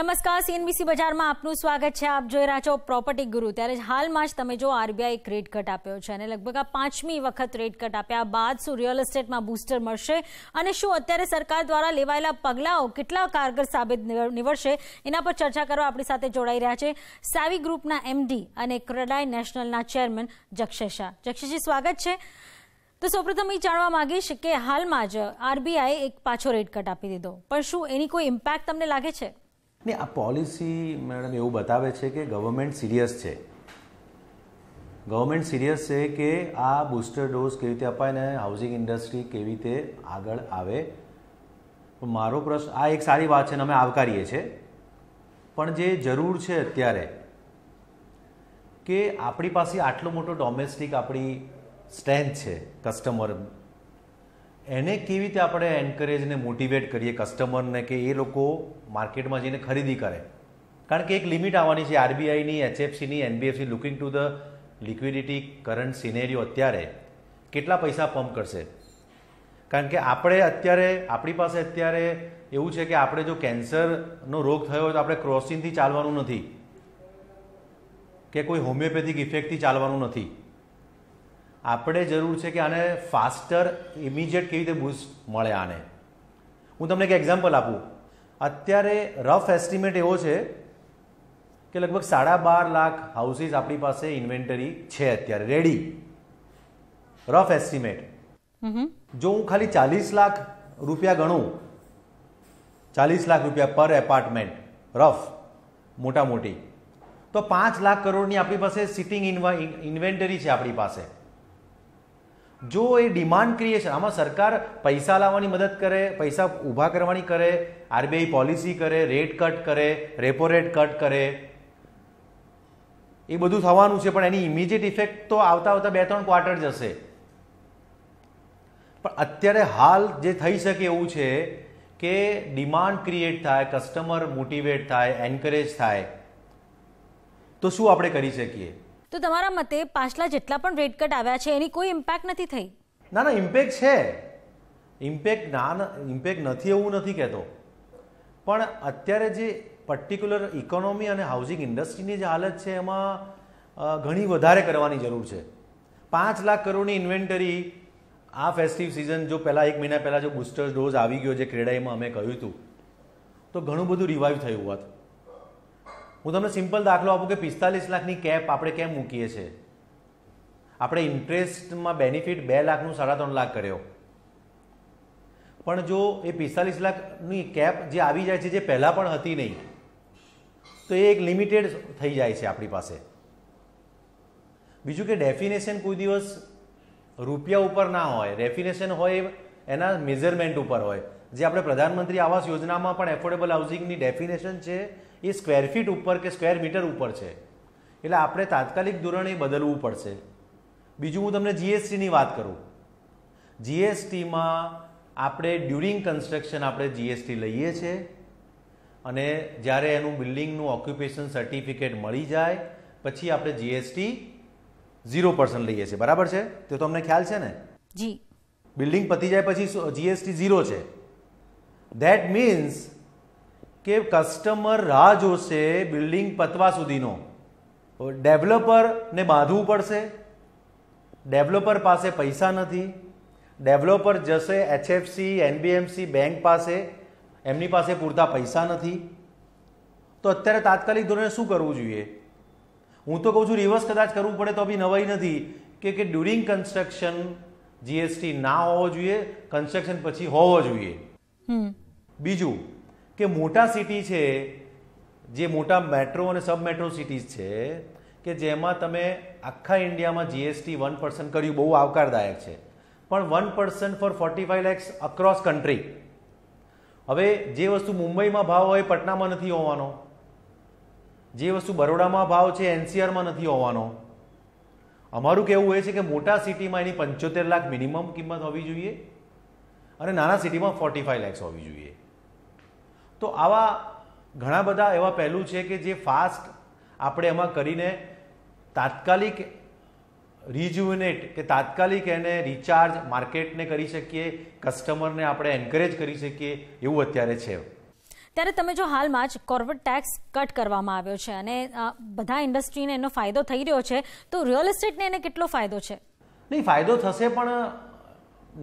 નમસ્કાર સીએનબીસી બજારમાં આપનું સ્વાગત છે આપ જોઈ રહ્યા છો પ્રોપર્ટી ગુરુ ત્યારે હાલમાં જ તમે જો આરબીઆઈ એક રેટ કટ આપ્યો છે અને લગભગ આ પાંચમી વખત રેટ કટ આપ્યા બાદ શું રિયલ એસ્ટેટમાં બુસ્ટર મળશે અને શું અત્યારે સરકાર દ્વારા લેવાયેલા પગલાઓ કેટલા કારગર સાબિત નિવડશે એના પર ચર્ચા કરવા આપણી સાથે જોડાઈ રહ્યા છે સાવી ગ્રુપના એમડી અને ક્રેડાઈ નેશનલના ચેરમેન જક્ષેશા શાહ સ્વાગત છે તો સૌપ્રથમ એ જાણવા માંગીશ કે હાલમાં જ આરબીઆઈ એક પાછો રેટ કટ આપી દીધો પણ શું એની કોઈ ઇમ્પેક્ટ તમને લાગે છે ને આ પોલિસી મેડમ એવું બતાવે છે કે ગવર્મેન્ટ સિરિયસ છે ગવર્મેન્ટ સિરિયસ છે કે આ બુસ્ટર ડોઝ કેવી રીતે અપાય ને હાઉસિંગ ઇન્ડસ્ટ્રી કેવી રીતે આગળ આવે મારો પ્રશ્ન આ એક સારી વાત છે ને અમે આવકારીએ છીએ પણ જે જરૂર છે અત્યારે કે આપણી પાસે આટલો મોટો ડોમેસ્ટિક આપણી સ્ટ્રેન્થ છે કસ્ટમર એને કેવી રીતે આપણે એન્કરેજ ને મોટિવેટ કરીએ કસ્ટમરને કે એ લોકો માર્કેટમાં જઈને ખરીદી કરે કારણ કે એક લિમિટ આવવાની છે આરબીઆઈની એચએફસીની NBFC looking to the liquidity current scenario અત્યારે કેટલા પૈસા પંપ કરશે કારણ કે આપણે અત્યારે આપણી પાસે અત્યારે એવું છે કે આપણે જો કેન્સરનો રોગ થયો હોય તો આપણે ક્રોસિંગથી ચાલવાનું નથી કે કોઈ હોમિયોપેથિક ઇફેક્ટથી ચાલવાનું નથી આપણે જરૂર છે કે આને ફાસ્ટર ઇમિજિએટ કેવી રીતે બૂસ્ટ મળે આને હું તમને એક એક્ઝામ્પલ આપું અત્યારે રફ એસ્ટિમેટ એવો છે કે લગભગ સાડા બાર લાખ હાઉસીસ આપણી પાસે ઇન્વેન્ટરી છે અત્યારે રેડી રફ એસ્ટિમેટ જો હું ખાલી ચાલીસ લાખ રૂપિયા ગણું ચાલીસ લાખ રૂપિયા પર એપાર્ટમેન્ટ રફ મોટા મોટી તો પાંચ લાખ કરોડની આપણી પાસે સિટિંગ ઇન્વેન્ટરી છે આપણી પાસે જો એ ડિમાન્ડ ક્રિએશન આમાં સરકાર પૈસા લાવવાની મદદ કરે પૈસા ઊભા કરવાની કરે આરબીઆઈ પોલિસી કરે રેટ કટ કરે રેપો રેટ કટ કરે એ બધું થવાનું છે પણ એની ઇમિડિયેટ ઇફેક્ટ તો આવતા આવતા બે ત્રણ ક્વાર્ટર જશે પણ અત્યારે હાલ જે થઈ શકે એવું છે કે ડિમાન્ડ ક્રિએટ થાય કસ્ટમર મોટિવેટ થાય એન્કરેજ થાય તો શું આપણે કરી શકીએ તો તમારા મતે પાછલા જેટલા પણ રેટ કટ આવ્યા છે એની કોઈ ઇમ્પેક્ટ નથી થઈ ના ના ઇમ્પેક્ટ છે ઇમ્પેક્ટ ના ઇમ્પેક્ટ નથી એવું નથી કહેતો પણ અત્યારે જે પર્ટિક્યુલર ઇકોનોમી અને હાઉસિંગ ઇન્ડસ્ટ્રીની જે હાલત છે એમાં ઘણી વધારે કરવાની જરૂર છે પાંચ લાખ કરોડની ઇન્વેન્ટરી આ ફેસ્ટિવ સિઝન જો પહેલાં એક મહિના પહેલાં જો બુસ્ટર ડોઝ આવી ગયો જે ક્રેડાઈમાં અમે કહ્યું હતું તો ઘણું બધું રિવાઈવ થયું હતું હું તમને સિમ્પલ દાખલો આપું કે પિસ્તાલીસ લાખની કેપ આપણે કેમ મૂકીએ છીએ આપણે ઇન્ટરેસ્ટમાં બેનિફિટ બે લાખનું સાડા ત્રણ લાખ કર્યો પણ જો એ પિસ્તાલીસ લાખની કેપ જે આવી જાય છે જે પહેલાં પણ હતી નહીં તો એ એક લિમિટેડ થઈ જાય છે આપણી પાસે બીજું કે ડેફિનેશન કોઈ દિવસ રૂપિયા ઉપર ના હોય ડેફિનેશન હોય એના મેઝરમેન્ટ ઉપર હોય જે આપણે પ્રધાનમંત્રી આવાસ યોજનામાં પણ એફોર્ડેબલ હાઉસિંગની ડેફિનેશન છે એ સ્ક્વેર ફીટ ઉપર કે સ્ક્વેર મીટર ઉપર છે એટલે આપણે તાત્કાલિક ધોરણે બદલવું પડશે બીજું હું તમને જીએસટીની વાત કરું જીએસટીમાં આપણે ડ્યુરિંગ કન્સ્ટ્રક્શન આપણે જીએસટી લઈએ છીએ અને જ્યારે એનું બિલ્ડિંગનું ઓક્યુપેશન સર્ટિફિકેટ મળી જાય પછી આપણે જીએસટી ઝીરો પર્સન્ટ લઈએ છીએ બરાબર છે તો તમને ખ્યાલ છે ને જી બિલ્ડિંગ પતી જાય પછી જીએસટી ઝીરો છે ધેટ મીન્સ કે કસ્ટમર રાહ જોશે બિલ્ડિંગ પતવા સુધીનો ડેવલપરને બાંધવું પડશે ડેવલપર પાસે પૈસા નથી ડેવલપર જશે એચએફસી એનબીએમસી બેંક પાસે એમની પાસે પૂરતા પૈસા નથી તો અત્યારે તાત્કાલિક ધોરણે શું કરવું જોઈએ હું તો કહું છું રિવર્સ કદાચ કરવું પડે તો બી નવાઈ નથી કે કે ડ્યુરિંગ કન્સ્ટ્રક્શન જીએસટી ના હોવો જોઈએ કન્સ્ટ્રક્શન પછી હોવો જોઈએ બીજું કે મોટા સિટી છે જે મોટા મેટ્રો અને સબ મેટ્રો સિટીઝ છે કે જેમાં તમે આખા ઇન્ડિયામાં જીએસટી વન પર્સન્ટ કર્યું બહુ આવકારદાયક છે પણ one percent four forty five lakhs across country હવે જે વસ્તુ મુંબઈમાં ભાવ હોય પટનામાં નથી હોવાનો જે વસ્તુ બરોડામાં ભાવ છે એનસીઆરમાં નથી હોવાનો અમારું કહેવું એ છે કે મોટા સિટીમાં એની પંચોતેર લાખ મિનિમમ કિંમત હોવી જોઈએ અને નાના સિટીમાં ફોર્ટી ફાઈવ લેક્સ હોવી જોઈએ તો આવા ઘણા બધા એવા પહેલું છે કે જે ફાસ્ટ આપણે એમાં કરીને તાત્કાલિક રિજ્યુનેટ કે તાત્કાલિક એને રિચાર્જ માર્કેટને કરી શકીએ કસ્ટમરને આપણે એન્કરેજ કરી શકીએ એવું અત્યારે છે ત્યારે તમે જો હાલમાં જ કોર્પોરેટ ટેક્સ કટ કરવામાં આવ્યો છે અને બધા ઇન્ડસ્ટ્રીને એનો ફાયદો થઈ રહ્યો છે તો રિયલ એસ્ટેટને એને કેટલો ફાયદો છે નહીં ફાયદો થશે પણ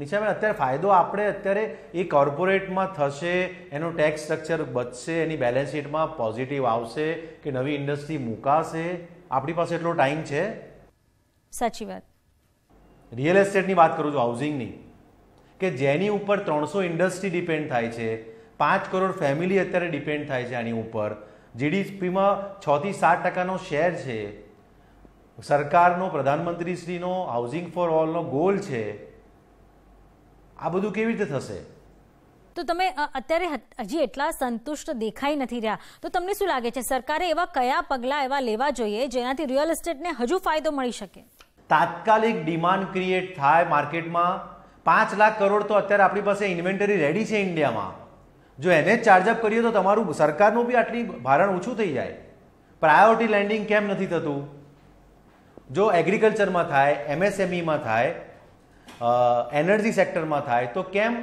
નિશાબેન અત્યારે ફાયદો આપણે અત્યારે એ કોર્પોરેટમાં થશે એનું ટેક્સ સ્ટ્રક્ચર બચશે એની બેલેન્સ શીટમાં પોઝિટિવ આવશે કે નવી ઇન્ડસ્ટ્રી મુકાશે આપણી પાસે એટલો ટાઈમ છે સાચી વાત રિયલ એસ્ટેટની વાત કરું છું હાઉસિંગની કે જેની ઉપર ત્રણસો ઇન્ડસ્ટ્રી ડિપેન્ડ થાય છે પાંચ કરોડ ફેમિલી અત્યારે ડિપેન્ડ થાય છે આની ઉપર જીડીપીમાં થી સાત ટકાનો શેર છે સરકારનો પ્રધાનમંત્રીશ્રીનો હાઉસિંગ ફોર ઓલનો ગોલ છે આ બધું કેવી રીતે થશે તો તમે અત્યારે હજી એટલા સંતુષ્ટ દેખાઈ નથી રહ્યા તો તમને શું લાગે છે સરકારે એવા કયા પગલાં એવા લેવા જોઈએ જેનાથી રિયલ એસ્ટેટને હજુ ફાયદો મળી શકે તાત્કાલિક ડિમાન્ડ ક્રિએટ થાય માર્કેટમાં પાંચ લાખ કરોડ તો અત્યારે આપણી પાસે ઇન્વેન્ટરી રેડી છે ઇન્ડિયામાં જો એને જ ચાર્જઅપ કરીએ તો તમારું સરકારનું બી આટલી ભારણ ઓછું થઈ જાય પ્રાયોરિટી લેન્ડિંગ કેમ નથી થતું જો એગ્રીકલ્ચરમાં થાય એમએસએમઈમાં થાય એનર્જી સેક્ટરમાં થાય તો કેમ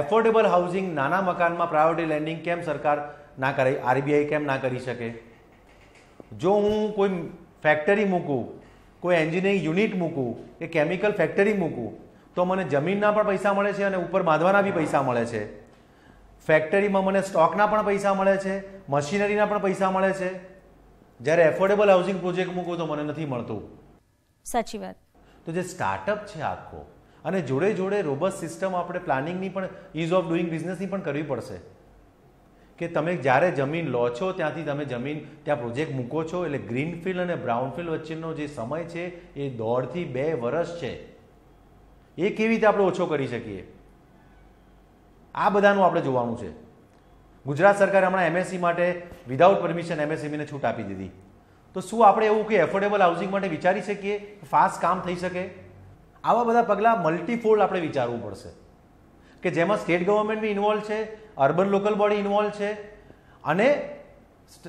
એફોર્ડેબલ હાઉસિંગ નાના મકાનમાં પ્રાયોરિટી લેન્ડિંગ કેમ સરકાર ના કરે આરબીઆઈ કેમ ના કરી શકે જો હું કોઈ ફેક્ટરી મૂકું કોઈ એન્જિનિયરિંગ યુનિટ મૂકું કે કેમિકલ ફેક્ટરી મૂકું તો મને જમીનના પણ પૈસા મળે છે અને ઉપર બાંધવાના બી પૈસા મળે છે ફેક્ટરીમાં મને સ્ટોકના પણ પૈસા મળે છે મશીનરીના પણ પૈસા મળે છે જ્યારે એફોર્ડેબલ હાઉસિંગ પ્રોજેક્ટ મૂકું તો મને નથી મળતું સાચી વાત તો જે સ્ટાર્ટઅપ છે આખો અને જોડે જોડે રોબસ સિસ્ટમ આપણે પ્લાનિંગની પણ ઇઝ ઓફ ડુઈંગ બિઝનેસની પણ કરવી પડશે કે તમે જ્યારે જમીન લો છો ત્યાંથી તમે જમીન ત્યાં પ્રોજેક્ટ મૂકો છો એટલે ગ્રીનફિલ્ડ અને બ્રાઉનફિલ્ડ વચ્ચેનો જે સમય છે એ દોઢથી બે વર્ષ છે એ કેવી રીતે આપણે ઓછો કરી શકીએ આ બધાનું આપણે જોવાનું છે ગુજરાત સરકારે હમણાં એમએસસી માટે વિધાઉટ પરમિશન એમએસએમઈને છૂટ આપી દીધી તો શું આપણે એવું કે એફોર્ડેબલ હાઉસિંગ માટે વિચારી શકીએ ફાસ્ટ કામ થઈ શકે આવા બધા પગલાં મલ્ટીફોલ્ડ આપણે વિચારવું પડશે કે જેમાં સ્ટેટ ગવર્મેન્ટ બી ઇન્વોલ્વ છે અર્બન લોકલ બોડી ઇન્વોલ્વ છે અને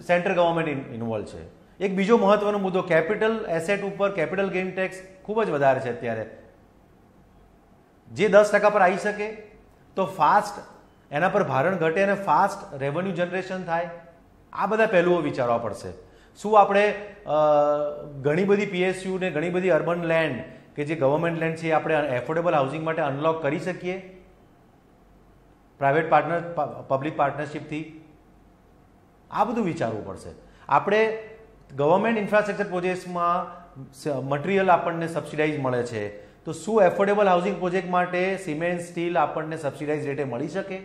સેન્ટ્રલ ગવર્મેન્ટ ઇન્વોલ્વ છે એક બીજો મહત્વનો મુદ્દો કેપિટલ એસેટ ઉપર કેપિટલ ગેઇન ટેક્સ ખૂબ જ વધારે છે અત્યારે જે દસ ટકા પર આવી શકે તો ફાસ્ટ એના પર ભારણ ઘટે અને ફાસ્ટ રેવન્યુ જનરેશન થાય આ બધા પહેલુઓ વિચારવા પડશે શું આપણે ઘણી બધી પીએસયુ ને ઘણી બધી અર્બન લેન્ડ કે જે ગવર્મેન્ટ લેન્ડ છે આપણે એફોર્ડેબલ હાઉસિંગ માટે અનલોક કરી શકીએ પ્રાઇવેટ પાર્ટનર પબ્લિક પાર્ટનરશિપથી આ બધું વિચારવું પડશે આપણે ગવર્મેન્ટ ઇન્ફ્રાસ્ટ્રક્ચર પ્રોજેક્ટમાં મટીરિયલ આપણને સબસિડાઇઝ મળે છે તો શું એફોર્ડેબલ હાઉસિંગ પ્રોજેક્ટ માટે સિમેન્ટ સ્ટીલ આપણને સબસિડાઇઝ રેટે મળી શકે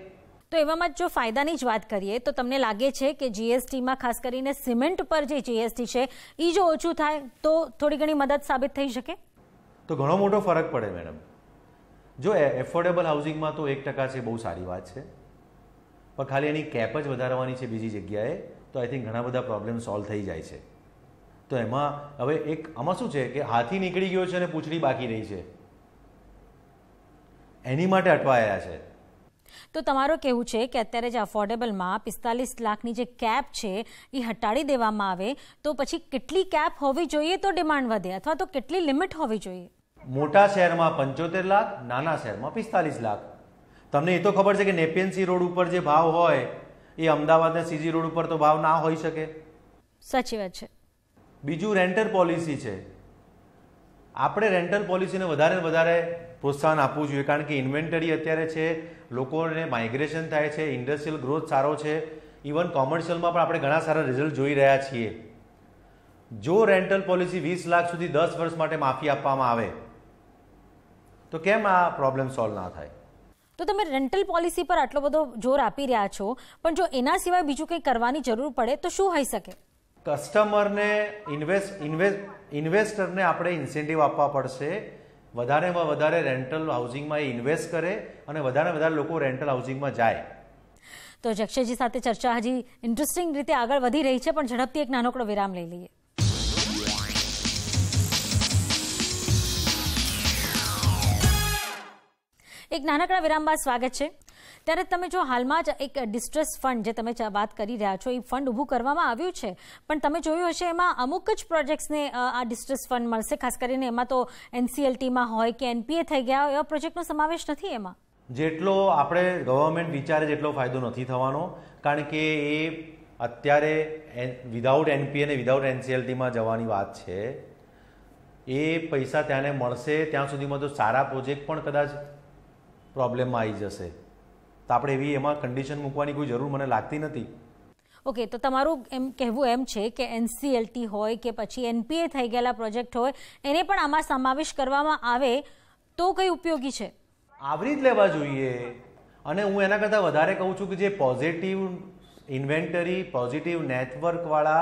તો એવામાં જો ફાયદાની જ વાત કરીએ તો તમને લાગે છે કે જીએસટીમાં ખાસ કરીને સિમેન્ટ પર જે જીએસટી છે એ જો ઓછું થાય તો થોડી ઘણી મદદ સાબિત થઈ શકે તો ઘણો મોટો ફરક પડે મેડમ જો એફોર્ડેબલ હાઉસિંગમાં તો એક ટકા છે બહુ સારી વાત છે પણ ખાલી એની કેપ જ વધારવાની છે બીજી જગ્યાએ તો આઈ થિંક ઘણા બધા પ્રોબ્લેમ સોલ્વ થઈ જાય છે તો એમાં હવે એક આમાં શું છે કે હાથી નીકળી ગયો છે અને પૂછડી બાકી રહી છે એની માટે અટવાયા છે તો તમારું કહેવું છે કે અત્યારે જે અફોર્ડેબલમાં પિસ્તાલીસ લાખની જે કેપ છે એ હટાડી દેવામાં આવે તો પછી કેટલી કેપ હોવી જોઈએ તો ડિમાન્ડ વધે અથવા તો કેટલી લિમિટ હોવી જોઈએ મોટા શહેરમાં પંચોતેર લાખ નાના શહેરમાં પિસ્તાલીસ લાખ તમને એ તો ખબર છે કે નેપેન્સી રોડ ઉપર જે ભાવ હોય એ અમદાવાદના સીજી રોડ ઉપર તો ભાવ ના હોઈ શકે સાચી વાત છે બીજું રેન્ટલ પોલિસી છે આપણે રેન્ટલ પોલિસીને વધારે વધારે પ્રોત્સાહન આપવું જોઈએ કારણ કે ઇન્વેન્ટરી અત્યારે છે લોકોને માઇગ્રેશન થાય છે ઇન્ડસ્ટ્રીયલ ગ્રોથ સારો છે ઇવન કોમર્શિયલમાં પણ આપણે ઘણા સારા રિઝલ્ટ જોઈ રહ્યા છીએ જો રેન્ટલ પોલિસી વીસ લાખ સુધી દસ વર્ષ માટે માફી આપવામાં આવે તો કેમ આ પ્રોબ્લેમ સોલ્વ ના થાય તો તમે રેન્ટલ પોલિસી પર આટલો બધો જોર આપી રહ્યા છો પણ જો એના સિવાય બીજું કંઈ કરવાની જરૂર પડે તો શું હોઈ શકે કસ્ટમરને ઇન્વેસ્ટ ઇન્વેસ્ટ ઇન્વેસ્ટરને આપણે ઇન્સેન્ટિવ આપવા પડશે વધારેમાં વધારે રેન્ટલ હાઉસિંગમાં એ ઇન્વેસ્ટ કરે અને વધારે વધારે લોકો રેન્ટલ હાઉસિંગમાં જાય તો જક્ષયજી સાથે ચર્ચા હજી ઇન્ટરેસ્ટિંગ રીતે આગળ વધી રહી છે પણ ઝડપથી એક નાનકડો વિરામ લઈ લઈએ એક નાનકડા વિરામ બાદ સ્વાગત છે ત્યારે તમે જો હાલમાં જ એક ડિસ્ટ્રેસ ફંડ જે તમે વાત કરી રહ્યા છો એ ફંડ ઊભું કરવામાં આવ્યું છે પણ તમે જોયું હશે એમાં અમુક જ પ્રોજેક્ટ્સને આ ડિસ્ટ્રેસ ફંડ મળશે ખાસ કરીને એમાં તો એનસીએલટીમાં હોય કે એનપીએ થઈ ગયા હોય એવા પ્રોજેક્ટનો સમાવેશ નથી એમાં જેટલો આપણે ગવર્મેન્ટ વિચારે જેટલો ફાયદો નથી થવાનો કારણ કે એ અત્યારે વિધાઉટ એનપીએ ને વિધાઉટ એનસીએલટીમાં જવાની વાત છે એ પૈસા ત્યાંને મળશે ત્યાં સુધીમાં તો સારા પ્રોજેક્ટ પણ કદાચ પ્રોબ્લેમમાં આવી જશે તો આપણે એવી એમાં કન્ડિશન મૂકવાની કોઈ જરૂર મને લાગતી નથી ઓકે તો તમારું એમ કહેવું એમ છે કે એનસીએલટી હોય કે પછી એનપીએ થઈ ગયેલા પ્રોજેક્ટ હોય એને પણ આમાં સમાવેશ કરવામાં આવે તો કઈ ઉપયોગી છે આવરી જ લેવા જોઈએ અને હું એના કરતાં વધારે કહું છું કે જે પોઝિટિવ ઇન્વેન્ટરી પોઝિટિવ નેટવર્કવાળા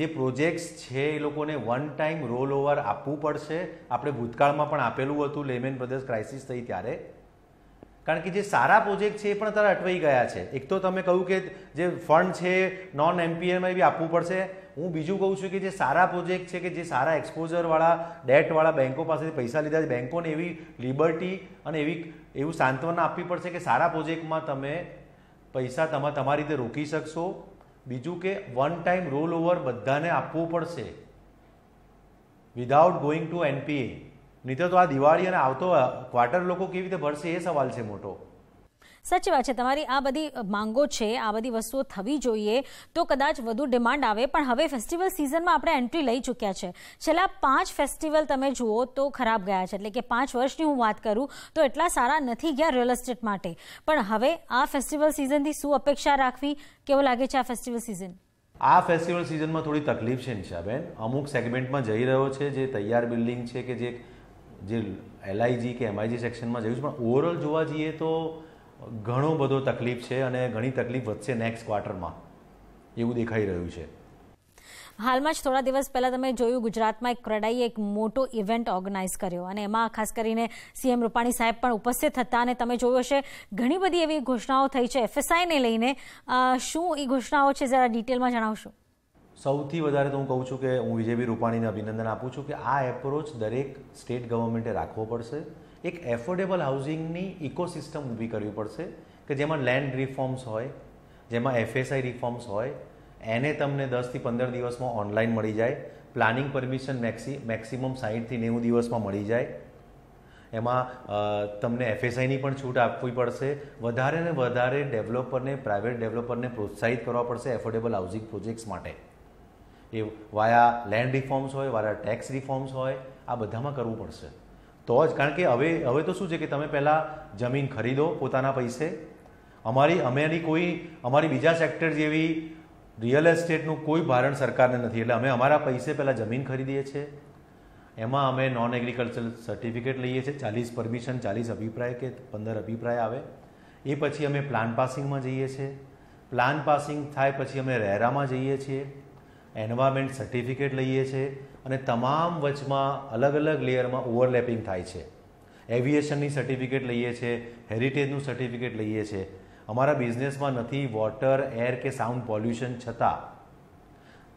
જે પ્રોજેક્ટ્સ છે એ લોકોને વન ટાઈમ રોલ ઓવર આપવું પડશે આપણે ભૂતકાળમાં પણ આપેલું હતું લેમેન બ્રધર્સ ક્રાઇસિસ થઈ ત્યારે કારણ કે જે સારા પ્રોજેક્ટ છે એ પણ અત્યારે અટવાઈ ગયા છે એક તો તમે કહ્યું કે જે ફંડ છે નોન એમપીએમાં બી આપવું પડશે હું બીજું કહું છું કે જે સારા પ્રોજેક્ટ છે કે જે સારા એક્સપોઝરવાળા ડેટવાળા બેન્કો પાસેથી પૈસા લીધા છે બેન્કોને એવી લિબર્ટી અને એવી એવું સાંત્વના આપવી પડશે કે સારા પ્રોજેક્ટમાં તમે પૈસા તમે તમારી રીતે રોકી શકશો બીજું કે વન ટાઈમ રોલ ઓવર બધાને આપવું પડશે વિધાઉટ ગોઈંગ ટુ એનપીએ નહીં તો આ દિવાળી અને આવતો ક્વાર્ટર લોકો કેવી રીતે ભરશે એ સવાલ છે મોટો સાચી વાત છે તમારી આ બધી માંગો છે આ બધી વસ્તુઓ થવી જોઈએ તો કદાચ વધુ ડિમાન્ડ આવે પણ હવે ફેસ્ટિવલ સિઝનમાં આપણે એન્ટ્રી લઈ ચૂક્યા છે છેલ્લા પાંચ ફેસ્ટિવલ તમે જુઓ તો ખરાબ ગયા છે એટલે કે પાંચ વર્ષની હું વાત કરું તો એટલા સારા નથી ગયા રિયલ એસ્ટેટ માટે પણ હવે આ ફેસ્ટિવલ સિઝનથી શું અપેક્ષા રાખવી કેવો લાગે છે આ ફેસ્ટિવલ સિઝન આ ફેસ્ટિવલ સિઝનમાં થોડી તકલીફ છે નિશાબેન અમુક સેગમેન્ટમાં જઈ રહ્યો છે જે તૈયાર બિલ્ડિંગ છે કે જે જે એલઆઈજી કે એમઆઈજી સેક્શનમાં જયું છે પણ ઓવરઓલ જોવા જઈએ તો ઘણો બધો તકલીફ છે અને ઘણી તકલીફ વધશે નેક્સ્ટ ક્વાર્ટરમાં એવું દેખાઈ રહ્યું છે હાલમાં જ થોડા દિવસ પહેલાં તમે જોયું ગુજરાતમાં એક ક્રેડાઈએ એક મોટો ઇવેન્ટ ઓર્ગેનાઇઝ કર્યો અને એમાં ખાસ કરીને સીએમ રૂપાણી સાહેબ પણ ઉપસ્થિત હતા અને તમે જોયું હશે ઘણી બધી એવી ઘોષણાઓ થઈ છે એફએસઆઈને લઈને શું એ ઘોષણાઓ છે જરા ડિટેલમાં જણાવશો સૌથી વધારે તો હું કહું છું કે હું વિજયભાઈ રૂપાણીને અભિનંદન આપું છું કે આ એપ્રોચ દરેક સ્ટેટ ગવર્મેન્ટે રાખવો પડશે એક એફોર્ડેબલ હાઉસિંગની ઇકોસિસ્ટમ ઊભી કરવી પડશે કે જેમાં લેન્ડ રિફોર્મ્સ હોય જેમાં એફએસઆઈ રિફોર્મ્સ હોય એને તમને દસથી પંદર દિવસમાં ઓનલાઈન મળી જાય પ્લાનિંગ પરમિશન મેક્સી મેક્સિમમ સાહીઠથી નેવું દિવસમાં મળી જાય એમાં તમને એફએસઆઈની પણ છૂટ આપવી પડશે વધારે ને વધારે ડેવલપરને પ્રાઇવેટ ડેવલપરને પ્રોત્સાહિત કરવા પડશે એફોર્ડેબલ હાઉસિંગ પ્રોજેક્ટ્સ માટે એ વાયા લેન્ડ રિફોર્મ્સ હોય વાયા ટેક્સ રિફોર્મ્સ હોય આ બધામાં કરવું પડશે તો જ કારણ કે હવે હવે તો શું છે કે તમે પહેલાં જમીન ખરીદો પોતાના પૈસે અમારી અમેની કોઈ અમારી બીજા સેક્ટર જેવી રિયલ એસ્ટેટનું કોઈ ભારણ સરકારને નથી એટલે અમે અમારા પૈસે પહેલાં જમીન ખરીદીએ છીએ એમાં અમે નોન એગ્રીકલ્ચરલ સર્ટિફિકેટ લઈએ છીએ ચાલીસ પરમિશન ચાલીસ અભિપ્રાય કે પંદર અભિપ્રાય આવે એ પછી અમે પ્લાન પાસિંગમાં જઈએ છીએ પ્લાન પાસિંગ થાય પછી અમે રહેરામાં જઈએ છીએ એન્વાયરમેન્ટ સર્ટિફિકેટ લઈએ છીએ અને તમામ વચમાં અલગ અલગ લેયરમાં ઓવરલેપિંગ થાય છે એવિએશનની સર્ટિફિકેટ લઈએ છીએ હેરિટેજનું સર્ટિફિકેટ લઈએ છીએ અમારા બિઝનેસમાં નથી વોટર એર કે સાઉન્ડ પોલ્યુશન છતાં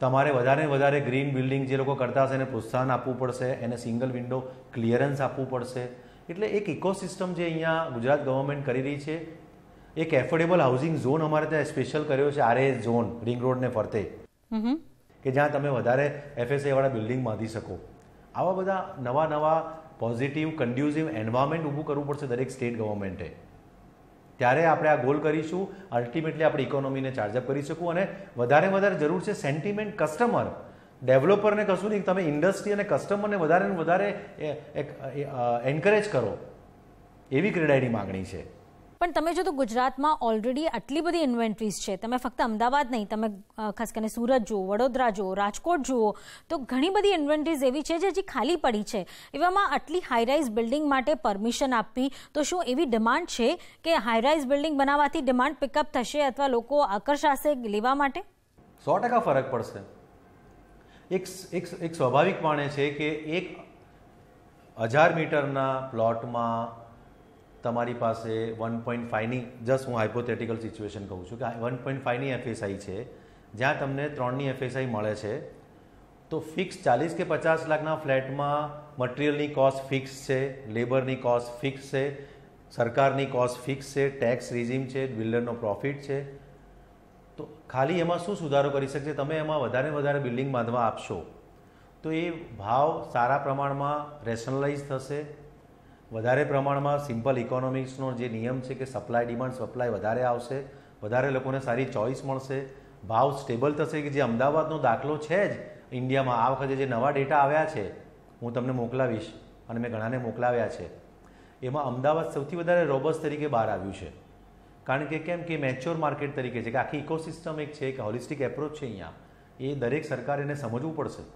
તમારે વધારે વધારે ગ્રીન બિલ્ડિંગ જે લોકો કરતા હશે એને પ્રોત્સાહન આપવું પડશે એને સિંગલ વિન્ડો ક્લિયરન્સ આપવું પડશે એટલે એક ઇકોસિસ્ટમ જે અહીંયા ગુજરાત ગવર્મેન્ટ કરી રહી છે એક એફોર્ડેબલ હાઉસિંગ ઝોન અમારે ત્યાં સ્પેશિયલ કર્યો છે આરએ ઝોન રિંગ રોડને ફરતે કે જ્યાં તમે વધારે એફએસઆઈવાળા બિલ્ડિંગ બાંધી શકો આવા બધા નવા નવા પોઝિટિવ કન્ડ્યુઝિવ એન્વાયરમેન્ટ ઊભું કરવું પડશે દરેક સ્ટેટ ગવર્મેન્ટે ત્યારે આપણે આ ગોલ કરીશું અલ્ટિમેટલી આપણે ઇકોનોમીને ચાર્જઅપ કરી શકું અને વધારે વધારે જરૂર છે સેન્ટિમેન્ટ કસ્ટમર ડેવલપરને કશું નહીં તમે ઇન્ડસ્ટ્રી અને કસ્ટમરને વધારે ને વધારે એન્કરેજ કરો એવી ક્રેડાઈની માગણી છે પણ તમે જો તો ગુજરાતમાં ઓલરેડી આટલી બધી ઇન્વેન્ટરીઝ છે તમે ફક્ત અમદાવાદ નહીં તમે ખાસ કરીને સુરત જુઓ વડોદરા જુઓ રાજકોટ જુઓ તો ઘણી બધી ઇન્વેન્ટરીઝ એવી છે જે હજી ખાલી પડી છે એવામાં આટલી હાઈરાઇઝ બિલ્ડિંગ માટે પરમિશન આપવી તો શું એવી ડિમાન્ડ છે કે હાઈરાઇઝ બિલ્ડિંગ બનાવવાથી ડિમાન્ડ પિકઅપ થશે અથવા લોકો આકર્ષાશે લેવા માટે સો ટકા ફરક પડશે એક એક એક સ્વાભાવિકપણે છે કે એક હજાર મીટરના પ્લોટમાં તમારી પાસે વન પોઈન્ટ ફાઇવની જસ્ટ હું હાઇપોથેટિકલ સિચ્યુએશન કહું છું કે વન પોઈન્ટ ફાઇવની એફએસઆઈ છે જ્યાં તમને ત્રણની એફએસઆઈ મળે છે તો ફિક્સ ચાલીસ કે પચાસ લાખના ફ્લેટમાં મટિરિયલની કોસ્ટ ફિક્સ છે લેબરની કોસ્ટ ફિક્સ છે સરકારની કોસ્ટ ફિક્સ છે ટેક્સ રિઝિમ છે બિલ્ડરનો પ્રોફિટ છે તો ખાલી એમાં શું સુધારો કરી શકશે તમે એમાં વધારે વધારે બિલ્ડિંગ બાંધવા આપશો તો એ ભાવ સારા પ્રમાણમાં રેશનલાઇઝ થશે વધારે પ્રમાણમાં સિમ્પલ ઇકોનોમિક્સનો જે નિયમ છે કે સપ્લાય ડિમાન્ડ સપ્લાય વધારે આવશે વધારે લોકોને સારી ચોઇસ મળશે ભાવ સ્ટેબલ થશે કે જે અમદાવાદનો દાખલો છે જ ઇન્ડિયામાં આ વખતે જે નવા ડેટા આવ્યા છે હું તમને મોકલાવીશ અને મેં ઘણાને મોકલાવ્યા છે એમાં અમદાવાદ સૌથી વધારે રોબસ તરીકે બહાર આવ્યું છે કારણ કે કેમ કે મેચ્યોર માર્કેટ તરીકે છે કે આખી ઇકોસિસ્ટમ એક છે એક હોલિસ્ટિક એપ્રોચ છે અહીંયા એ દરેક સરકાર એને સમજવું પડશે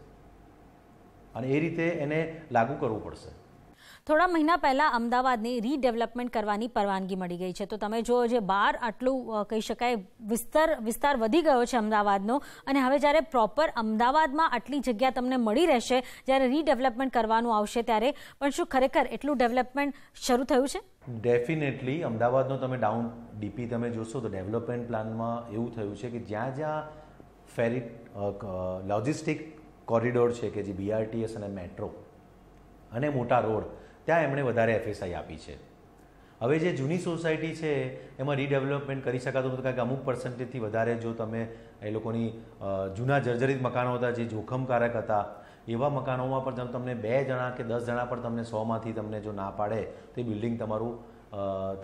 અને એ રીતે એને લાગુ કરવું પડશે થોડા મહિના પહેલાં અમદાવાદને રીડેવલપમેન્ટ કરવાની પરવાનગી મળી ગઈ છે તો તમે જો જે બાર આટલું કહી શકાય વિસ્તાર વિસ્તાર વધી ગયો છે અમદાવાદનો અને હવે જ્યારે પ્રોપર અમદાવાદમાં આટલી જગ્યા તમને મળી રહેશે જ્યારે રીડેવલપમેન્ટ કરવાનું આવશે ત્યારે પણ શું ખરેખર એટલું ડેવલપમેન્ટ શરૂ થયું છે ડેફિનેટલી અમદાવાદનો તમે ડાઉન ડીપી તમે જોશો તો ડેવલપમેન્ટ પ્લાનમાં એવું થયું છે કે જ્યાં જ્યાં ફેરી લોજિસ્ટિક કોરિડોર છે કે જે બીઆરટીએસ અને મેટ્રો અને મોટા રોડ ત્યાં એમણે વધારે એફએસઆઈ આપી છે હવે જે જૂની સોસાયટી છે એમાં રીડેવલપમેન્ટ કરી શકાતું હતું કારણ કે અમુક પર્સન્ટેજથી વધારે જો તમે એ લોકોની જૂના જર્જરિત મકાનો હતા જે જોખમકારક હતા એવા મકાનોમાં પણ તમને બે જણા કે દસ જણા પણ તમને સોમાંથી તમને જો ના પાડે તો એ બિલ્ડિંગ તમારું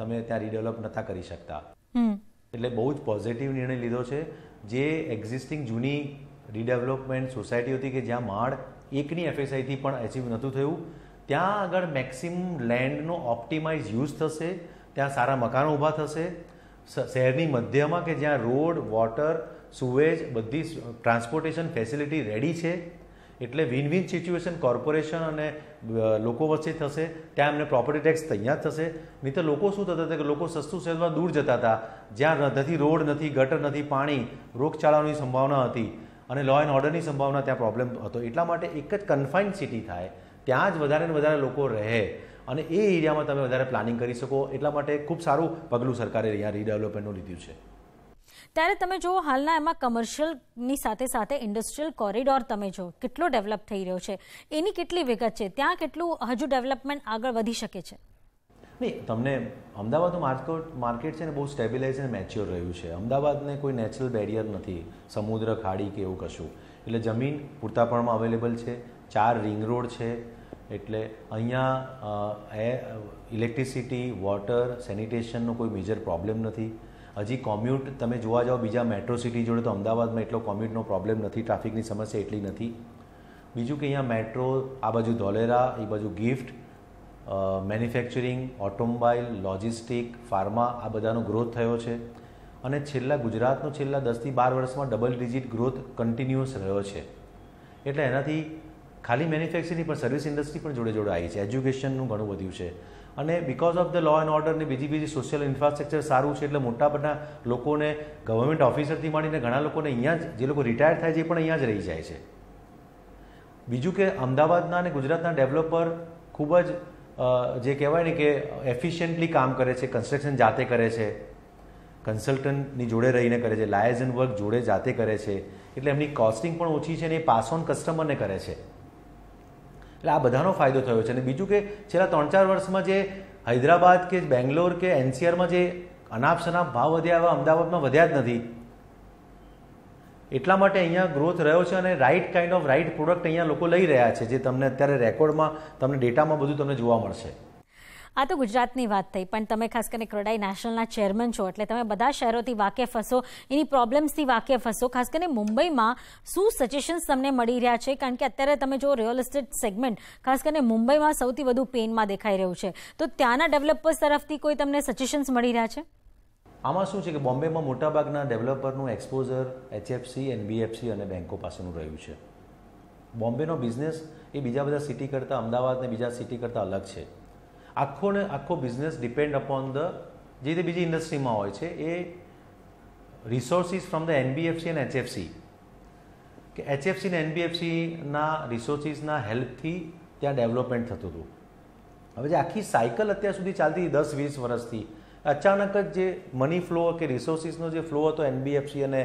તમે ત્યાં રીડેવલપ નથી કરી શકતા એટલે બહુ જ પોઝિટિવ નિર્ણય લીધો છે જે એક્ઝિસ્ટિંગ જૂની રીડેવલપમેન્ટ સોસાયટી હતી કે જ્યાં માળ એકની એફએસઆઈથી પણ એચિવ નહોતું થયું ત્યાં આગળ મેક્સિમમ લેન્ડનો ઓપ્ટિમાઇઝ યુઝ થશે ત્યાં સારા મકાનો ઊભા થશે શહેરની મધ્યમાં કે જ્યાં રોડ વોટર સુવેજ બધી ટ્રાન્સપોર્ટેશન ફેસિલિટી રેડી છે એટલે વિન વિન સિચ્યુએશન કોર્પોરેશન અને લોકો વચ્ચે થશે ત્યાં એમને પ્રોપર્ટી ટેક્સ તૈયાર થશે નહીં તો લોકો શું થતા હતા કે લોકો સસ્તું શહેરમાં દૂર જતા હતા જ્યાં નથી રોડ નથી ગટર નથી પાણી રોગચાળાની સંભાવના હતી અને લો એન્ડ ઓર્ડરની સંભાવના ત્યાં પ્રોબ્લેમ હતો એટલા માટે એક જ કન્ફાઇન્ડ સિટી થાય ત્યાં જ વધારે ને વધારે લોકો રહે અને એ એરિયામાં તમે વધારે પ્લાનિંગ કરી શકો એટલા માટે ખૂબ સારું પગલું સરકારે અહીંયા રીડેવલપમેન્ટનું લીધું છે ત્યારે તમે જુઓ હાલના એમાં કમર્શિયલની સાથે સાથે ઇન્ડસ્ટ્રીયલ કોરિડોર તમે જો કેટલો ડેવલપ થઈ રહ્યો છે એની કેટલી વિગત છે ત્યાં કેટલું હજુ ડેવલપમેન્ટ આગળ વધી શકે છે નહીં તમને અમદાવાદનું માર્કેટ માર્કેટ છે ને બહુ સ્ટેબિલાઇઝ અને મેચ્યોર રહ્યું છે અમદાવાદને કોઈ નેચરલ બેરિયર નથી સમુદ્ર ખાડી કે એવું કશું એટલે જમીન પૂરતા પ્રમાણમાં અવેલેબલ છે ચાર રિંગ રોડ છે એટલે અહીંયા એ ઇલેક્ટ્રિસિટી વોટર સેનિટેશનનો કોઈ મેજર પ્રોબ્લેમ નથી હજી કોમ્યુટ તમે જોવા જાઓ બીજા મેટ્રો સિટી જોડે તો અમદાવાદમાં એટલો કોમ્યુટનો પ્રોબ્લેમ નથી ટ્રાફિકની સમસ્યા એટલી નથી બીજું કે અહીંયા મેટ્રો આ બાજુ ધોલેરા એ બાજુ GIFT manufacturing automobile logistic pharma આ બધાનો ગ્રોથ થયો છે અને છેલ્લા ગુજરાતનો છેલ્લા દસથી બાર વર્ષમાં ડબલ ડિજિટ ગ્રોથ કન્ટિન્યુઅસ રહ્યો છે એટલે એનાથી ખાલી મેન્યુફેક્ચરિંગ પણ સર્વિસ ઇન્ડસ્ટ્રી પણ જોડે જોડે આવી છે એજ્યુકેશનનું ઘણું વધ્યું છે અને because of the law and order બીજી બીજી સોશિયલ ઇન્ફ્રાસ્ટ્રક્ચર સારું છે એટલે મોટાભાગના લોકોને ગવર્મેન્ટ ઓફિસરથી માંડીને ઘણા લોકોને અહીંયા જ જે લોકો રિટાયર થાય છે એ પણ અહીંયા જ રહી જાય છે બીજું કે અમદાવાદના અને ગુજરાતના ડેવલપર ખૂબ જ જે કહેવાય ને કે એફિશિયન્ટલી કામ કરે છે કન્સ્ટ્રક્શન જાતે કરે છે કન્સલ્ટન્ટની જોડે રહીને કરે છે લાયઝન વર્ક જોડે જાતે કરે છે એટલે એમની કોસ્ટિંગ પણ ઓછી છે અને એ પાસ ઓન કસ્ટમરને કરે છે એટલે આ બધાનો ફાયદો થયો છે અને બીજું કે છેલ્લા ત્રણ ચાર વર્ષમાં જે હૈદરાબાદ કે બેંગ્લોર કે એનસીઆરમાં જે અનાપ શનાપ ભાવ વધ્યા એવા અમદાવાદમાં વધ્યા જ નથી એટલા માટે અહીંયા ગ્રોથ રહ્યો છે અને right kind of right product અહીંયા લોકો લઈ રહ્યા છે જે તમને અત્યારે રેકોર્ડમાં તમને ડેટામાં બધું તમને જોવા મળશે આ તો ગુજરાતની વાત થઈ પણ તમે ખાસ કરીને ક્રોડાઈ નેશનલના ચેરમેન છો એટલે તમે બધા શહેરોથી વાકેફ હશો એની પ્રોબ્લેમ્સથી વાકેફ હશો ખાસ કરીને મુંબઈમાં શું સજેશન્સ તમને મળી રહ્યા છે કારણ કે અત્યારે તમે જો રિયલ એસ્ટેટ સેગમેન્ટ ખાસ કરીને મુંબઈમાં સૌથી વધુ પેનમાં દેખાઈ રહ્યું છે તો ત્યાંના ડેવલપર્સ તરફથી કોઈ તમને સજેશન્સ મળી રહ્યા છે આમાં શું છે કે બોમ્બેમાં મોટાભાગના ડેવલપરનું એક્સપોઝર એચએફસી એનબીએફસી અને બેન્કો પાસેનું રહ્યું છે બોમ્બેનો બિઝનેસ એ બીજા બધા સિટી કરતાં અમદાવાદ ને બીજા સિટી કરતાં અલગ છે આખો ને આખો બિઝનેસ ડિપેન્ડ અપોન ધ જે રીતે બીજી ઇન્ડસ્ટ્રીમાં હોય છે એ resources from the NBFC and HFC કે એચએફસી ને એનબીએફસીના રિસોર્સિસના હેલ્પથી ત્યાં ડેવલપમેન્ટ થતું હતું હવે જે આખી સાયકલ અત્યાર સુધી ચાલતી દસ વીસ વર્ષથી અચાનક જ જે મની ફ્લો કે રિસોર્સિસનો જે ફ્લો હતો એનબીએફસી અને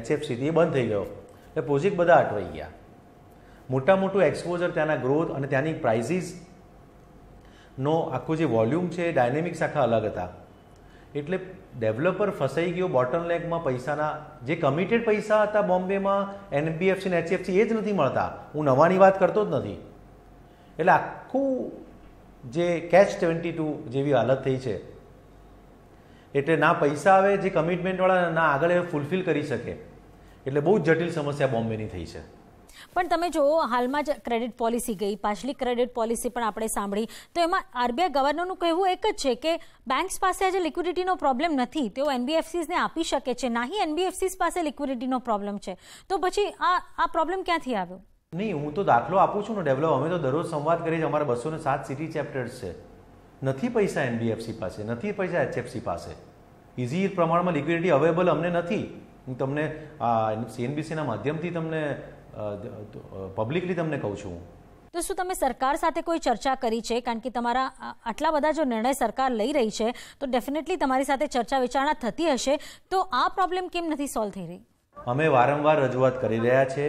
એચએફસીથી એ બંધ થઈ ગયો એટલે પ્રોજેક્ટ બધા અટવાઈ ગયા મોટા મોટું એક્સપોઝર ત્યાંના ગ્રોથ અને ત્યાંની પ્રાઇઝિસ નો આખું જે વોલ્યુમ છે એ ડાયનેમિક્સ આખા અલગ હતા એટલે ડેવલપર ફસાઈ ગયો બોટલ લેગમાં પૈસાના જે કમિટેડ પૈસા હતા બોમ્બેમાં એનબીએફસી ને એચએફસી એ જ નથી મળતા હું નવાની વાત કરતો જ નથી એટલે આખું જે કેચ ટ્વેન્ટી ટુ જેવી હાલત થઈ છે એટલે ના પૈસા આવે જે કમિટમેન્ટવાળા ના આગળ એ ફૂલફિલ કરી શકે એટલે બહુ જ જટિલ સમસ્યા બોમ્બેની થઈ છે પણ તમે જુઓ હાલમાં જ ક્રેડિટ પોલિસી ગઈ પાછલી ક્રેડિટ પોલિસી પણ આપણે સાંભળી તો એમાં આરબીઆઈ ગવર્નરનું કહેવું એક જ છે કે બેંક્સ પાસે આજે લિક્વિડિટીનો પ્રોબ્લેમ નથી તેઓ એનબીએફસીસને આપી શકે છે નાહી એનબીએફસીસ પાસે લિક્વિડિટીનો પ્રોબ્લેમ છે તો પછી આ આ પ્રોબ્લેમ ક્યાંથી આવ્યો નહીં હું તો દાખલો આપું છું ને ડેવલપ અમે તો દરરોજ સંવાદ કરીએ છીએ અમારા બસો સાત સિટી ચેપ્ટર્સ છે નથી પૈસા એનબીએફસી પાસે નથી પૈસા એચએફસી પાસે ઇઝી પ્રમાણમાં લિક્વિડિટી અવેલેબલ અમને નથી હું તમને સીએનબીસીના માધ્યમથી તમને પબ્લિકલી તમને કહું છું તો શું તમે સરકાર સાથે કોઈ ચર્ચા કરી છે કારણ કે તમારા આટલા બધા જો નિર્ણય સરકાર લઈ રહી છે તો ડેફિનેટલી તમારી સાથે ચર્ચા વિચારણા થતી હશે તો આ પ્રોબ્લેમ કેમ નથી સોલ્વ થઈ રહી અમે વારંવાર રજૂઆત કરી રહ્યા છે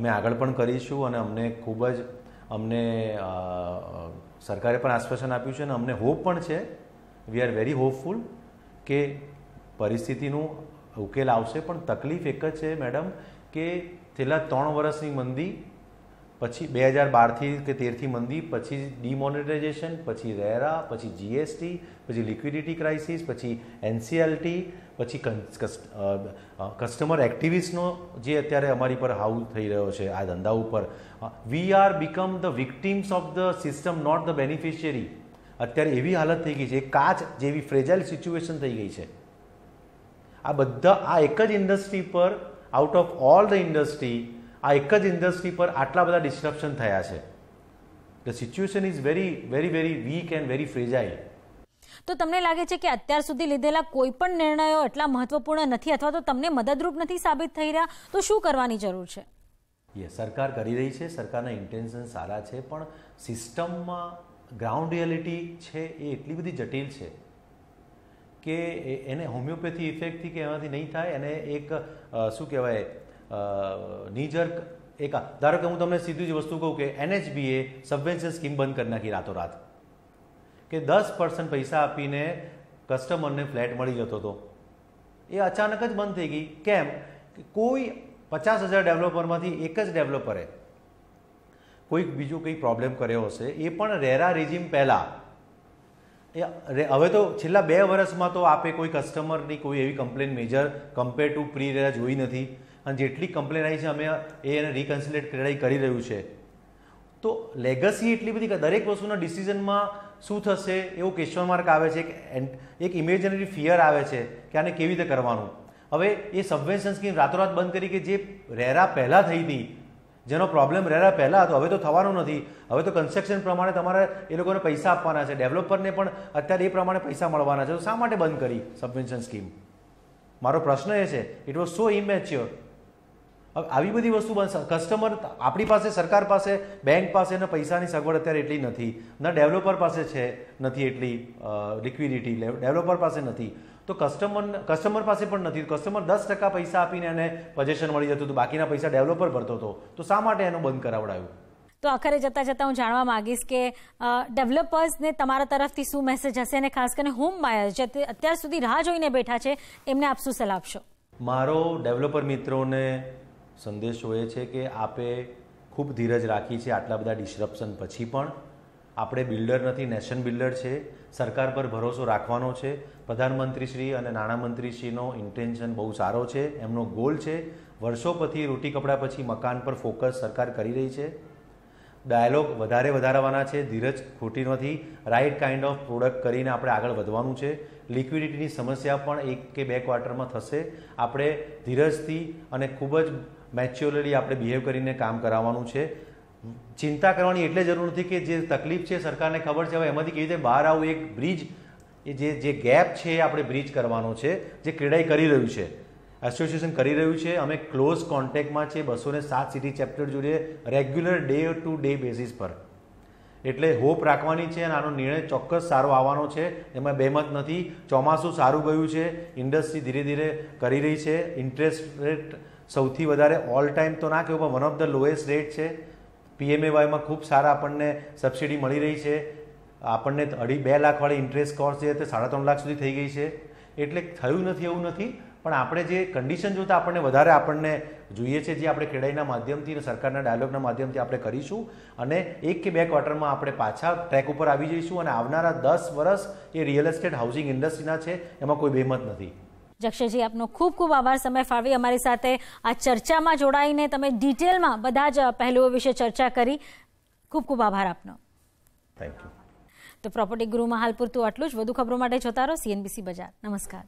અમે આગળ પણ કરીશું અને અમને ખૂબ જ અમને સરકારે પણ આશ્વાસન આપ્યું છે અને અમને હોપ પણ છે વી આર વેરી હોપફુલ કે પરિસ્થિતિનું ઉકેલ આવશે પણ તકલીફ એક જ છે મેડમ કે છેલ્લા ત્રણ વર્ષની મંદી પછી બે હજાર બારથી કે તેરથી મંદી પછી ડિમોનિટાઇઝેશન પછી રેરા પછી જીએસટી પછી લિક્વિડિટી ક્રાઇસિસ પછી એનસીએલટી પછી કસ્ટમર એક્ટિવિસ્ટનો જે અત્યારે અમારી પર હાઉ થઈ રહ્યો છે આ ધંધા ઉપર we are become the victims of the system not the beneficiary અત્યારે એવી હાલત થઈ ગઈ છે કાચ જેવી ફ્રેજાઇલ સિચ્યુએશન થઈ ગઈ છે આ બધા આ એક જ ઇન્ડસ્ટ્રી પર out of all the industry આ એક જ ઇન્ડસ્ટ્રી પર આટલા બધા ડિસ્ટ્રપ્શન થયા છે the situation is very very very weak and very fragile તો તમને લાગે છે કે અત્યાર સુધી લીધેલા કોઈ પણ નિર્ણયો એટલા મહત્વપૂર્ણ નથી અથવા તો તમને મદદરૂપ નથી સાબિત થઈ રહ્યા તો શું કરવાની જરૂર છે એ સરકાર કરી રહી છે સરકારના ઇન્ટેન્શન સારા છે પણ સિસ્ટમમાં ગ્રાઉન્ડ રિયાલિટી છે એ એટલી બધી જટિલ છે કે એને હોમિયોપેથી ઇફેક્ટથી કે એમાંથી નહીં થાય એને એક શું કહેવાય નીજર્ક એક ધારો કે હું તમને સીધી જ વસ્તુ કહું કે એનએચબીએ સબવેન્શન સ્કીમ બંધ કરી નાખી રાતોરાત કે દસ પર્સન્ટ પૈસા આપીને કસ્ટમરને ફ્લેટ મળી જતો હતો એ અચાનક જ બંધ થઈ ગઈ કેમ કોઈ પચાસ હજાર ડેવલપરમાંથી એક જ ડેવલપરે કોઈક બીજું કંઈ પ્રોબ્લેમ કર્યો હશે એ પણ રેરા રેજીમ પહેલાં હવે તો છેલ્લા બે વર્ષમાં તો આપે કોઈ કસ્ટમરની કોઈ એવી complain major compare to pre RERA જોઈ નથી અને જેટલી કમ્પ્લેન આવી છે અમે એને રિકન્સિલેટ કરી રહ્યું છે તો લેગસી એટલી બધી દરેક વસ્તુના ડિસિઝનમાં શું થશે એવો ક્વેશ્ચન માર્ક આવે છે કે એક ઇમેજનરી ફિયર આવે છે કે આને કેવી રીતે કરવાનું હવે એ સબવેન્શન સ્કીમ રાતોરાત બંધ કરી કે જે રેરા પહેલાં થઈ હતી જેનો પ્રોબ્લેમ રહેલા પહેલાં હતો હવે તો થવાનો નથી હવે તો કન્સ્ટ્રક્શન પ્રમાણે તમારે એ લોકોને પૈસા આપવાના છે ડેવલપરને પણ અત્યારે એ પ્રમાણે પૈસા મળવાના છે તો શા માટે બંધ કરી સબવેન્શન સ્કીમ મારો પ્રશ્ન એ છે ઇટ વોઝ સો ઇમેચ્યોર હવે આવી બધી વસ્તુ બનશે કસ્ટમર આપણી પાસે સરકાર પાસે બેંક પાસે ને પૈસાની સગવડ અત્યારે એટલી નથી ના ડેવલપર પાસે છે નથી એટલી લિક્વિડિટી ડેવલપર પાસે નથી તો કસ્ટમર કસ્ટમર પાસે પણ નથી કસ્ટમર દસ ટકા પૈસા આપીને એને પજેશન મળી જતું હતું બાકીના પૈસા ડેવલપર ભરતો હતો તો શા માટે એનું બંધ કરાવડાયું તો આખરે જતાં જતાં હું જાણવા માગીશ કે ડેવલપર્સને તમારા તરફથી શું મેસેજ હશે અને ખાસ કરીને હોમ બાયર્સ જે અત્યાર સુધી રાહ જોઈને બેઠા છે એમને આપ શું સલાહ આપશો મારો ડેવલપર મિત્રોને સંદેશો એ છે કે આપે ખૂબ ધીરજ રાખી છે આટલા બધા ડિસ્ટ્રપ્શન પછી પણ આપણે બિલ્ડર નથી નેશન બિલ્ડર છે સરકાર પર ભરોસો રાખવાનો છે પ્રધાનમંત્રીશ્રી અને નાણામંત્રીશ્રીનો ઇન્ટેન્શન બહુ સારો છે એમનો ગોલ છે વર્ષો પછી રોટી કપડાં પછી મકાન પર ફોકસ સરકાર કરી રહી છે ડાયલોગ વધારે વધારવાના છે ધીરજ ખોટી નથી રાઇટ કાઇન્ડ ઓફ પ્રોડક્ટ કરીને આપણે આગળ વધવાનું છે લિક્વિડિટીની સમસ્યા પણ એક કે બે ક્વાર્ટરમાં થશે આપણે ધીરજથી અને ખૂબ જ મેચ્યોરલી આપણે બિહેવ કરીને કામ કરાવવાનું છે ચિંતા કરવાની એટલે જરૂર નથી કે જે તકલીફ છે સરકારને ખબર છે હવે એમાંથી કેવી રીતે બહાર આવું એક બ્રિજ એ જે જે ગેપ છે એ આપણે બ્રિજ કરવાનો છે જે ક્રેડાઈ કરી રહ્યું છે એસોસિએશન કરી રહ્યું છે અમે ક્લોઝ કોન્ટેક્ટમાં છે બસો ને સાત સિટી ચેપ્ટર જોડે regular day to day basis પર એટલે હોપ રાખવાની છે અને આનો નિર્ણય ચોક્કસ સારો આવવાનો છે એમાં બેમત નથી ચોમાસું સારું ગયું છે ઇન્ડસ્ટ્રી ધીરે ધીરે કરી રહી છે ઇન્ટરેસ્ટ રેટ સૌથી વધારે ઓલ ટાઈમ તો ના કહેવું પણ one of the lowest rate છે પીએમએવાયમાં ખૂબ સારા આપણને સબસિડી મળી રહી છે આપણને અઢી બે લાખવાળી ઇન્ટરેસ્ટ કોસ્ટ છે તે સાડા ત્રણ લાખ સુધી થઈ ગઈ છે એટલે થયું નથી એવું નથી પણ આપણે જે કન્ડિશન જોતા આપણને વધારે આપણને જોઈએ છે જે આપણે ક્રેડાઈના માધ્યમથી સરકારના ડાયલોગના માધ્યમથી આપણે કરીશું અને એક કે બે ક્વાર્ટરમાં આપણે પાછા ટ્રેક ઉપર આવી જઈશું અને આવનારા દસ વર્ષ એ રિયલ એસ્ટેટ હાઉસિંગ ઇન્ડસ્ટ્રીના છે એમાં કોઈ બેમત નથી જક્ષયજી આપનો ખૂબ ખૂબ આભાર સમય ફાળવી અમારી સાથે આ ચર્ચામાં જોડાઈને તમે ડિટેલમાં બધા જ પહેલુઓ વિશે ચર્ચા કરી ખૂબ ખૂબ આભાર આપનો થેન્ક યુ તો પ્રોપર્ટી ગૃહમાં હાલ પૂરતું આટલું જ વધુ ખબરો માટે જોતા રહો સીએનબીસી બજાર નમસ્કાર